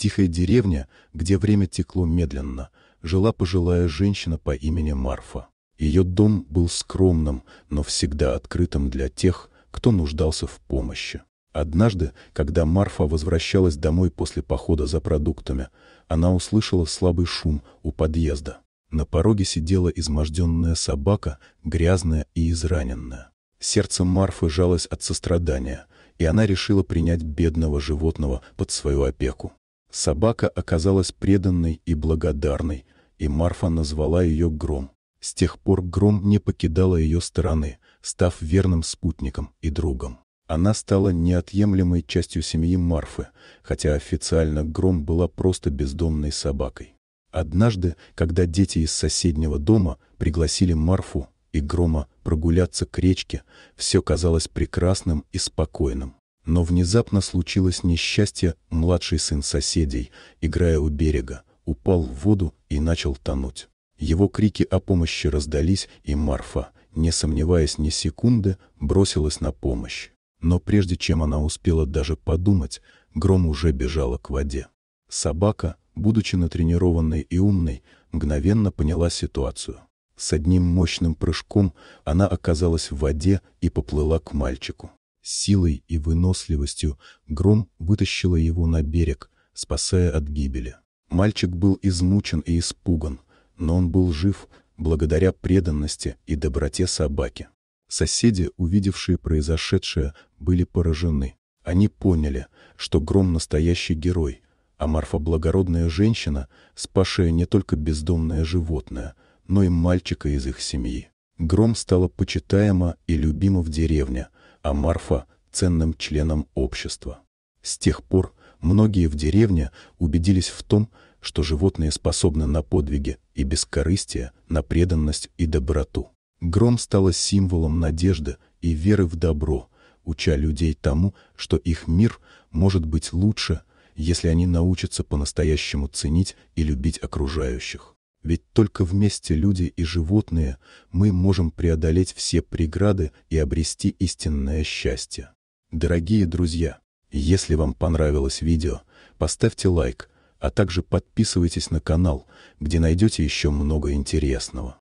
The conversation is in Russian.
тихой деревне, где время текло медленно, жила пожилая женщина по имени Марфа. Ее дом был скромным, но всегда открытым для тех, кто нуждался в помощи. Однажды, когда Марфа возвращалась домой после похода за продуктами, она услышала слабый шум у подъезда. На пороге сидела изможденная собака, грязная и израненная. Сердце Марфы жалось от сострадания, и она решила принять бедного животного под свою опеку. Собака оказалась преданной и благодарной, и Марфа назвала ее Гром. С тех пор Гром не покидала ее стороны, став верным спутником и другом. Она стала неотъемлемой частью семьи Марфы, хотя официально Гром была просто бездомной собакой. Однажды, когда дети из соседнего дома пригласили Марфу и Грома прогуляться к речке, все казалось прекрасным и спокойным. Но внезапно случилось несчастье, младший сын соседей, играя у берега, упал в воду и начал тонуть. Его крики о помощи раздались, и Марфа, не сомневаясь ни секунды, бросилась на помощь. Но прежде чем она успела даже подумать, Гром уже бежала к воде. Собака, будучи натренированной и умной, мгновенно поняла ситуацию. С одним мощным прыжком она оказалась в воде и поплыла к мальчику. Силой и выносливостью Гром вытащила его на берег, спасая от гибели. Мальчик был измучен и испуган, но он был жив благодаря преданности и доброте собаки. Соседи, увидевшие произошедшее, были поражены. Они поняли, что Гром настоящий герой, а Марфа благородная женщина, спасшая не только бездомное животное, но и мальчика из их семьи. Гром стала почитаема и любима в деревне – а Марфа – ценным членом общества. С тех пор многие в деревне убедились в том, что животные способны на подвиги и бескорыстие, на преданность и доброту. Гром стала символом надежды и веры в добро, уча людей тому, что их мир может быть лучше, если они научатся по-настоящему ценить и любить окружающих. Ведь только вместе люди и животные мы можем преодолеть все преграды и обрести истинное счастье. Дорогие друзья, если вам понравилось видео, поставьте лайк, а также подписывайтесь на канал, где найдете еще много интересного.